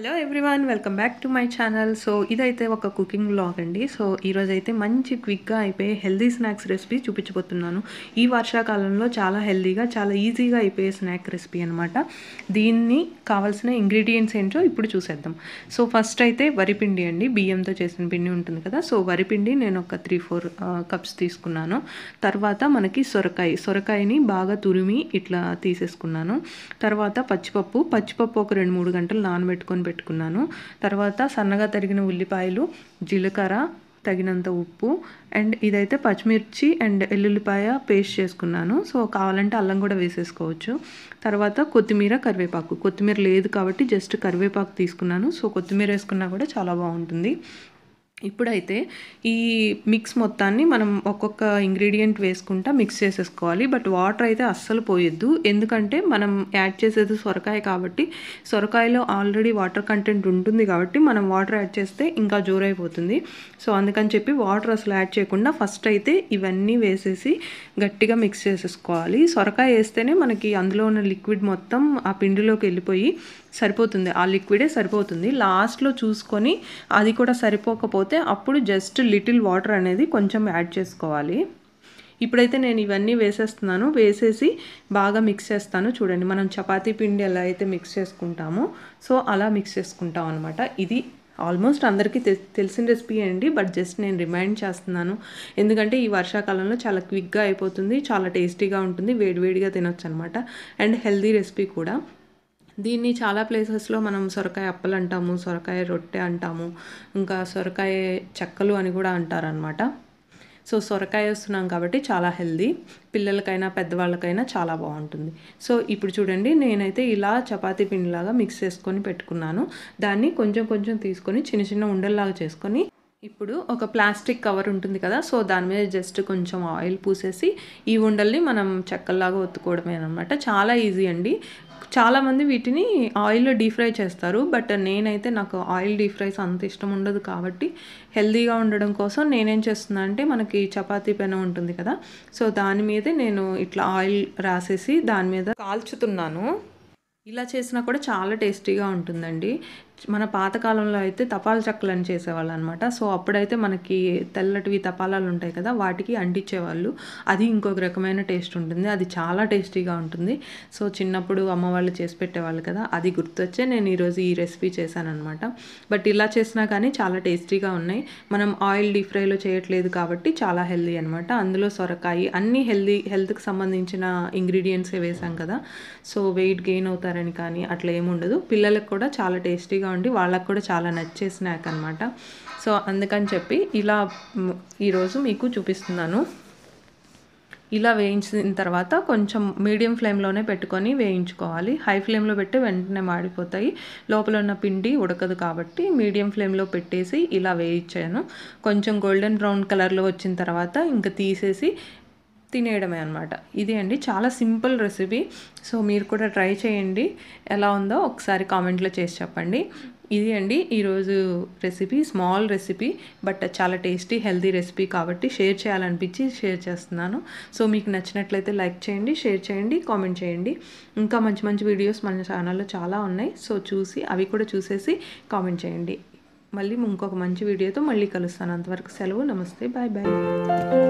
hello everyone welcome back to my channel so ఇదైతే ఒక cooking blog అండి so ఈరోజైతే అయితే మంచి క్విక్గా అయిపోయి హెల్దీ స్నాక్స్ రెసిపీ చూపించబోతున్నాను ఈ వర్షాకాలంలో చాలా హెల్దీగా చాలా ఈజీగా అయిపోయే స్నాక్ రెసిపీ అనమాట దీన్ని కావాల్సిన ఇంగ్రీడియంట్స్ ఏంటో ఇప్పుడు చూసేద్దాం సో ఫస్ట్ అయితే వరిపిండి అండి బియ్యంతో చేసిన పిండి ఉంటుంది కదా సో వరిపిండి నేను ఒక త్రీ ఫోర్ కప్స్ తీసుకున్నాను తర్వాత మనకి సొరకాయ సొరకాయని బాగా తురిమి ఇట్లా తీసేసుకున్నాను తర్వాత పచ్చిపప్పు పచ్చిపప్పు ఒక రెండు మూడు గంటలు నానబెట్టుకొని పెట్టుకున్నాను తర్వాత సన్నగా తరిగిన ఉల్లిపాయలు జీలకర్ర తగినంత ఉప్పు అండ్ ఇదైతే పచ్చిమిర్చి అండ్ ఎల్లుల్లిపాయ పేస్ట్ చేసుకున్నాను సో కావాలంటే అల్లం కూడా వేసేసుకోవచ్చు తర్వాత కొత్తిమీర కరివేపాకు కొత్తిమీర లేదు కాబట్టి జస్ట్ కరివేపాకు తీసుకున్నాను సో కొత్తిమీర వేసుకున్నా కూడా చాలా బాగుంటుంది ఇప్పుడైతే ఈ మిక్స్ మొత్తాన్ని మనం ఒక్కొక్క ఇంగ్రీడియంట్ వేసుకుంటా మిక్స్ చేసేసుకోవాలి బట్ వాటర్ అయితే అస్సలు పోయొద్దు ఎందుకంటే మనం యాడ్ చేసేది సొరకాయ కాబట్టి సొరకాయలో ఆల్రెడీ వాటర్ కంటెంట్ ఉంటుంది కాబట్టి మనం వాటర్ యాడ్ చేస్తే ఇంకా జోరైపోతుంది సో అందుకని చెప్పి వాటర్ అసలు యాడ్ చేయకుండా ఫస్ట్ అయితే ఇవన్నీ వేసేసి గట్టిగా మిక్స్ చేసేసుకోవాలి సొరకాయ వేస్తేనే మనకి అందులో ఉన్న లిక్విడ్ మొత్తం ఆ పిండిలోకి వెళ్ళిపోయి సరిపోతుంది ఆ లిక్విడే సరిపోతుంది లాస్ట్లో చూసుకొని అది కూడా సరిపోకపోతే సరిపోతే అప్పుడు జస్ట్ లిటిల్ వాటర్ అనేది కొంచెం యాడ్ చేసుకోవాలి ఇప్పుడైతే నేను ఇవన్నీ వేసేస్తున్నాను వేసేసి బాగా మిక్స్ చేస్తాను చూడండి మనం చపాతీ పిండి ఎలా అయితే మిక్స్ చేసుకుంటామో సో అలా మిక్స్ చేసుకుంటాం అనమాట ఇది ఆల్మోస్ట్ అందరికీ తెలిసిన రెసిపీ అండి బట్ జస్ట్ నేను రిమైండ్ చేస్తున్నాను ఎందుకంటే ఈ వర్షాకాలంలో చాలా క్విక్గా అయిపోతుంది చాలా టేస్టీగా ఉంటుంది వేడివేడిగా తినొచ్చు అనమాట అండ్ హెల్దీ రెసిపీ కూడా దీన్ని చాలా ప్లేసెస్లో మనం సొరకాయ అప్పలు అంటాము సొరకాయ రొట్టె అంటాము ఇంకా సొరకాయ చెక్కలు అని కూడా అంటారనమాట సో సొరకాయ వస్తున్నాం కాబట్టి చాలా హెల్దీ పిల్లలకైనా పెద్దవాళ్ళకైనా చాలా బాగుంటుంది సో ఇప్పుడు చూడండి నేనైతే ఇలా చపాతీ పిండిలాగా మిక్స్ చేసుకొని పెట్టుకున్నాను దాన్ని కొంచెం కొంచెం తీసుకొని చిన్న చిన్న ఉండల్లాగా చేసుకొని ఇప్పుడు ఒక ప్లాస్టిక్ కవర్ ఉంటుంది కదా సో దాని మీద జస్ట్ కొంచెం ఆయిల్ పూసేసి ఈ ఉండల్ని మనం చెక్కల్లాగా ఒత్తుకోవడమే అనమాట చాలా ఈజీ అండి చాలామంది వీటిని ఆయిల్లో డీప్ ఫ్రై చేస్తారు బట్ నేనైతే నాకు ఆయిల్ డీప్ ఫ్రైస్ అంత ఇష్టం ఉండదు కాబట్టి హెల్తీగా ఉండడం కోసం నేనేం చేస్తున్నా అంటే మనకి చపాతీ పెన ఉంటుంది కదా సో దాని మీదే నేను ఇట్లా ఆయిల్ రాసేసి దాని మీద కాల్చుతున్నాను ఇలా చేసినా కూడా చాలా టేస్టీగా ఉంటుందండి మన పాతకాలంలో అయితే తపాల అని చేసేవాళ్ళు అనమాట సో అప్పుడైతే మనకి తెల్లటివి తపాలాలు ఉంటాయి కదా వాటికి అంటించేవాళ్ళు అది ఇంకొక రకమైన టేస్ట్ ఉంటుంది అది చాలా టేస్టీగా ఉంటుంది సో చిన్నప్పుడు అమ్మ వాళ్ళు చేసి పెట్టేవాళ్ళు కదా అది గుర్తొచ్చే నేను ఈరోజు ఈ రెసిపీ చేశాను అనమాట బట్ ఇలా చేసినా కానీ చాలా టేస్టీగా ఉన్నాయి మనం ఆయిల్ డీప్ ఫ్రైలో చేయట్లేదు కాబట్టి చాలా హెల్దీ అనమాట అందులో సొరకాయ అన్ని హెల్దీ హెల్త్కి సంబంధించిన ఇంగ్రీడియంట్సే వేసాం కదా సో వెయిట్ గెయిన్ అవుతారని కానీ అట్లా ఏముండదు పిల్లలకు కూడా చాలా టేస్టీగా టేస్టీగా ఉండి వాళ్ళకు కూడా చాలా నచ్చే స్నాక్ అనమాట సో అందుకని చెప్పి ఇలా ఈరోజు మీకు చూపిస్తున్నాను ఇలా వేయించిన తర్వాత కొంచెం మీడియం ఫ్లేమ్లోనే పెట్టుకొని వేయించుకోవాలి హై ఫ్లేమ్లో పెట్టి వెంటనే మాడిపోతాయి లోపల ఉన్న పిండి ఉడకదు కాబట్టి మీడియం ఫ్లేమ్లో పెట్టేసి ఇలా వేయించాను కొంచెం గోల్డెన్ బ్రౌన్ కలర్లో వచ్చిన తర్వాత ఇంకా తీసేసి తినేయడమే అనమాట ఇది అండి చాలా సింపుల్ రెసిపీ సో మీరు కూడా ట్రై చేయండి ఎలా ఉందో ఒకసారి కామెంట్లో చేసి చెప్పండి ఇది అండి ఈరోజు రెసిపీ స్మాల్ రెసిపీ బట్ చాలా టేస్టీ హెల్దీ రెసిపీ కాబట్టి షేర్ చేయాలనిపించి షేర్ చేస్తున్నాను సో మీకు నచ్చినట్లయితే లైక్ చేయండి షేర్ చేయండి కామెంట్ చేయండి ఇంకా మంచి మంచి వీడియోస్ మన ఛానల్లో చాలా ఉన్నాయి సో చూసి అవి కూడా చూసేసి కామెంట్ చేయండి మళ్ళీ ఇంకొక మంచి వీడియోతో మళ్ళీ కలుస్తాను అంతవరకు సెలవు నమస్తే బాయ్ బాయ్